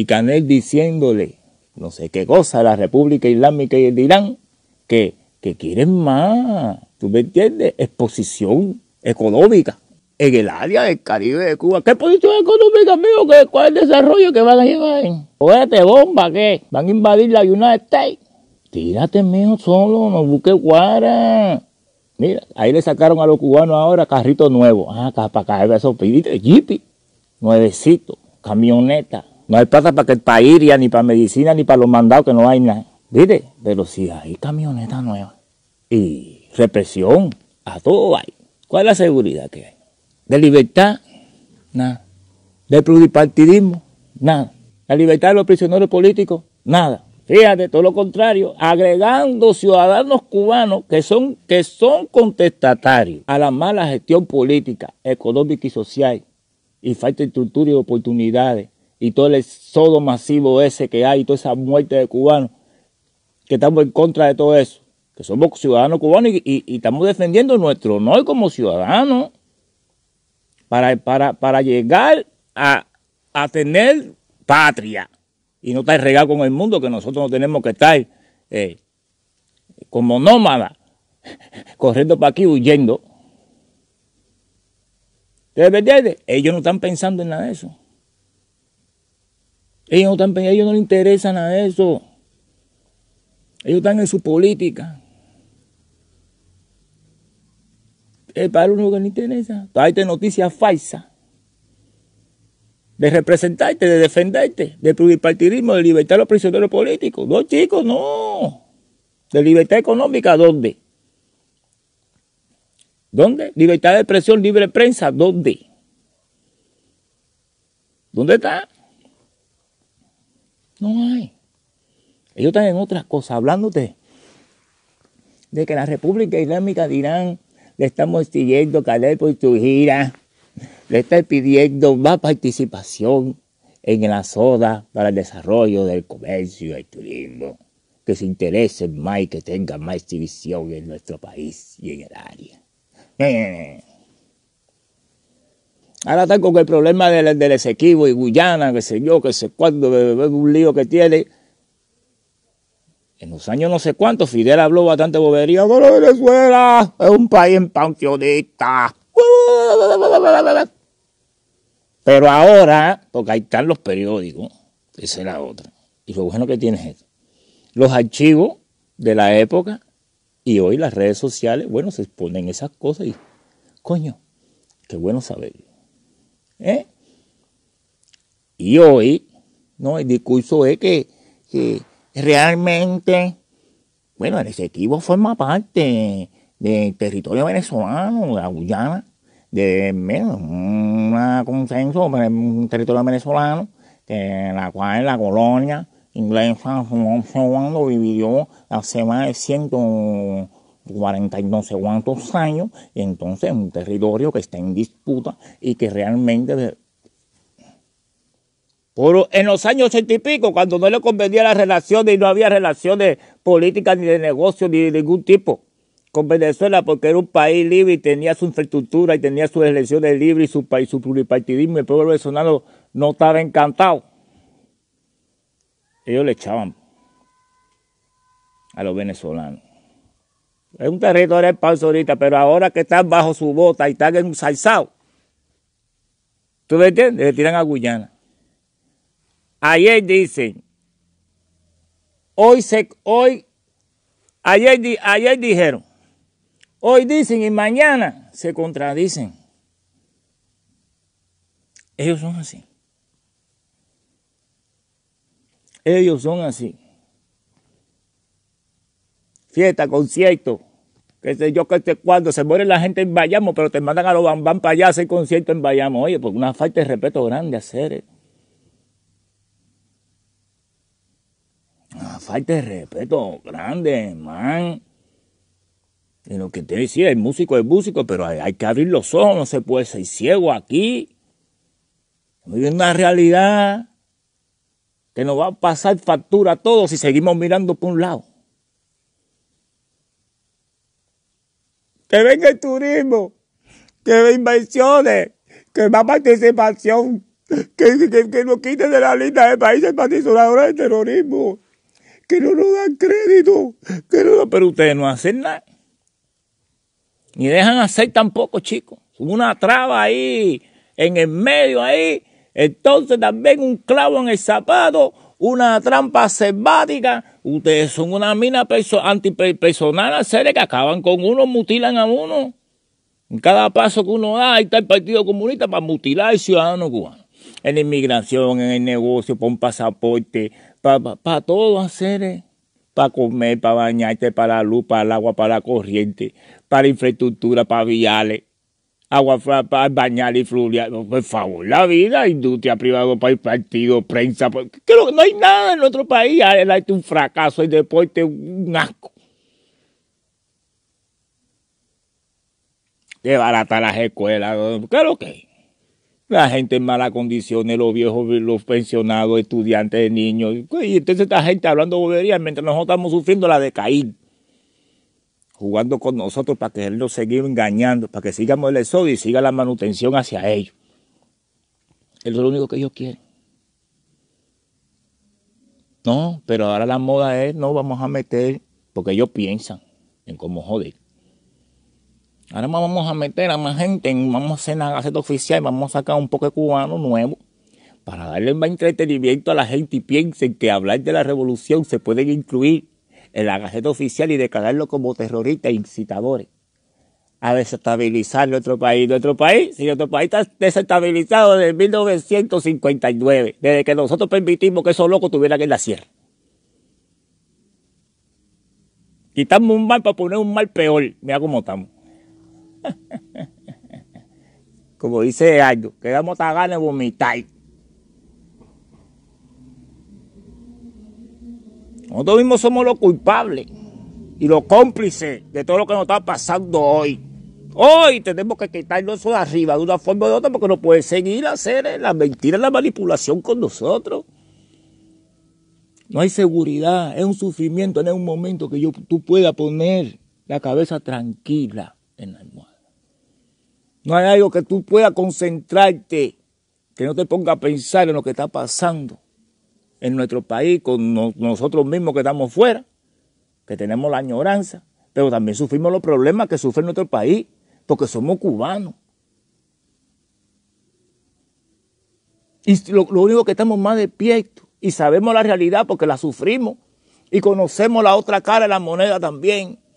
y Canel diciéndole no sé qué cosa la República Islámica y el Irán que, quieren más, ¿tú me entiendes? Exposición económica en el área del Caribe de Cuba. ¿Qué posición económica, amigo? ¿Cuál es el desarrollo que van a llevar? te bomba, ¿qué? ¿Van a invadir la United States? Tírate, mío, solo, no busques guara. Mira, ahí le sacaron a los cubanos ahora carritos nuevos. Ah, para caer esos pibitos, jeepy, nuevecito, camioneta. No hay plata para que país ya ni para medicina, ni para los mandados, que no hay nada. Mire, pero si hay camionetas nuevas y represión, a todo hay. ¿Cuál es la seguridad que hay? De libertad, nada. De pluripartidismo, nada. La libertad de los prisioneros políticos, nada. Fíjate, todo lo contrario, agregando ciudadanos cubanos que son, que son contestatarios a la mala gestión política, económica y social, y falta de estructura y oportunidades, y todo el exodo masivo ese que hay, y toda esa muerte de cubanos, que estamos en contra de todo eso, que somos ciudadanos cubanos y, estamos defendiendo nuestro honor como ciudadanos para, para, llegar a, tener patria y no estar regado con el mundo, que nosotros no tenemos que estar eh, como nómadas, corriendo para aquí, huyendo. Ellos no están pensando en nada de eso. Ellos no, ellos no les interesan a eso. Ellos están en su política. Es para único que les interesa. te noticias falsas. De representarte, de defenderte, de pluripartidismo, de libertad a los prisioneros políticos. No, chicos, no. De libertad económica, ¿dónde? ¿Dónde? Libertad de expresión, libre prensa, ¿dónde? ¿Dónde está? No hay. Ellos están en otras cosas, hablándote de que la República Islámica de Irán le estamos pidiendo le por su gira, le está pidiendo más participación en la soda para el desarrollo del comercio y el turismo, que se interesen más y que tengan más división en nuestro país y en el área. Ahora están con el problema del, del Esequibo y Guyana, que sé yo, que sé cuándo, un lío que tiene. En los años no sé cuántos, Fidel habló bastante bobería. Venezuela es un país empanteonista. Pero ahora, porque ahí están los periódicos, esa es la otra. Y lo bueno que tiene es esto. Los archivos de la época y hoy las redes sociales, bueno, se exponen esas cosas y, coño, qué bueno saberlo. ¿Eh? Y hoy, ¿no? El discurso es que, realmente, bueno, el Esequibo forma parte del territorio venezolano, de la Guyana, de menos, un consenso sobre un territorio venezolano, en la cual la colonia inglesa cuando vivió hace más de ciento 40 y no sé cuántos años, y entonces un territorio que está en disputa y que realmente... Por, en los años ochenta y pico, cuando no le convenía las relaciones y no había relaciones políticas ni de negocio ni de ningún tipo con Venezuela, porque era un país libre y tenía su infraestructura y tenía sus elecciones libres y su, país, su pluripartidismo, el pueblo venezolano no estaba encantado. Ellos le echaban a los venezolanos. Es un territorio expanso ahorita, pero ahora que están bajo su bota y están en un Salsao, ¿tú me entiendes? Le tiran a Guyana. Ayer dicen, hoy se, hoy, ayer, dijeron, hoy dicen y mañana se contradicen. Ellos son así. Ellos son así. Fiesta, concierto que sé yo, que sé cuando se muere la gente en Bayamo, pero te mandan a los bambán para allá a hacer concierto en Bayamo. Oye, porque una falta de respeto grande hacer. Eh. Una falta de respeto grande, man. Y lo que te decía, el músico es músico, pero hay, que abrir los ojos, no se puede ser ciego aquí. Viviendo una realidad que nos va a pasar factura a todos si seguimos mirando por un lado. que venga el turismo, que venga inversiones, que más participación, que, que, que nos quiten de la lista de países participadores del terrorismo, que no nos dan crédito, que no, pero ustedes no hacen nada. Ni dejan hacer tampoco, chicos. Una traba ahí, en el medio ahí, entonces también un clavo en el zapato una trampa selvática. Ustedes son una mina antipersonal a seres que acaban con uno, mutilan a uno. En cada paso que uno da, ahí está el Partido Comunista para mutilar al ciudadano cubano. En la inmigración, en el negocio, para un pasaporte, para, para, hacer, eh. para comer, para bañarte, para la luz, para el agua, para la corriente, para infraestructura, para viales agua para bañar y fluir, Por favor, la vida, industria privada, país, partido, prensa. Creo no hay nada en nuestro país. Ah, el arte un fracaso, el deporte un asco. De barata las escuelas. Claro que la gente en malas condiciones, los viejos, los pensionados, estudiantes, niños. Y entonces esta gente hablando bobería mientras nosotros estamos sufriendo la decaída jugando con nosotros para que Él nos siga engañando, para que sigamos el exodio y siga la manutención hacia ellos. Eso es lo único que ellos quieren. No, pero ahora la moda es, no vamos a meter, porque ellos piensan en cómo joder. Ahora vamos a meter a más gente, vamos a hacer una gaceta oficial, vamos a sacar un poco de cubano nuevo para darle más entretenimiento a la gente y piensen que hablar de la revolución se puede incluir en la Gaceta Oficial y declararlo como terrorista e incitadores a desestabilizar nuestro país. Nuestro país, si nuestro país está desestabilizado desde 1959, desde que nosotros permitimos que esos locos tuvieran en la sierra. Quitamos un mal para poner un mal peor. Mira cómo estamos. Como dice Aldo, quedamos a ganas de vomitar. Nosotros mismos somos los culpables y los cómplices de todo lo que nos está pasando hoy. Hoy tenemos que quitarnos eso de arriba de una forma u de otra porque no puede seguir hacer eh, la mentira, la manipulación con nosotros. No hay seguridad, es un sufrimiento, no es un momento que yo, tú puedas poner la cabeza tranquila en la almohada. No hay algo que tú puedas concentrarte, que no te ponga a pensar en lo que está pasando en nuestro país, con nosotros mismos que estamos fuera, que tenemos la añoranza, pero también sufrimos los problemas que sufre nuestro país, porque somos cubanos. Y lo único que estamos más despiertos y sabemos la realidad porque la sufrimos y conocemos la otra cara de la moneda también.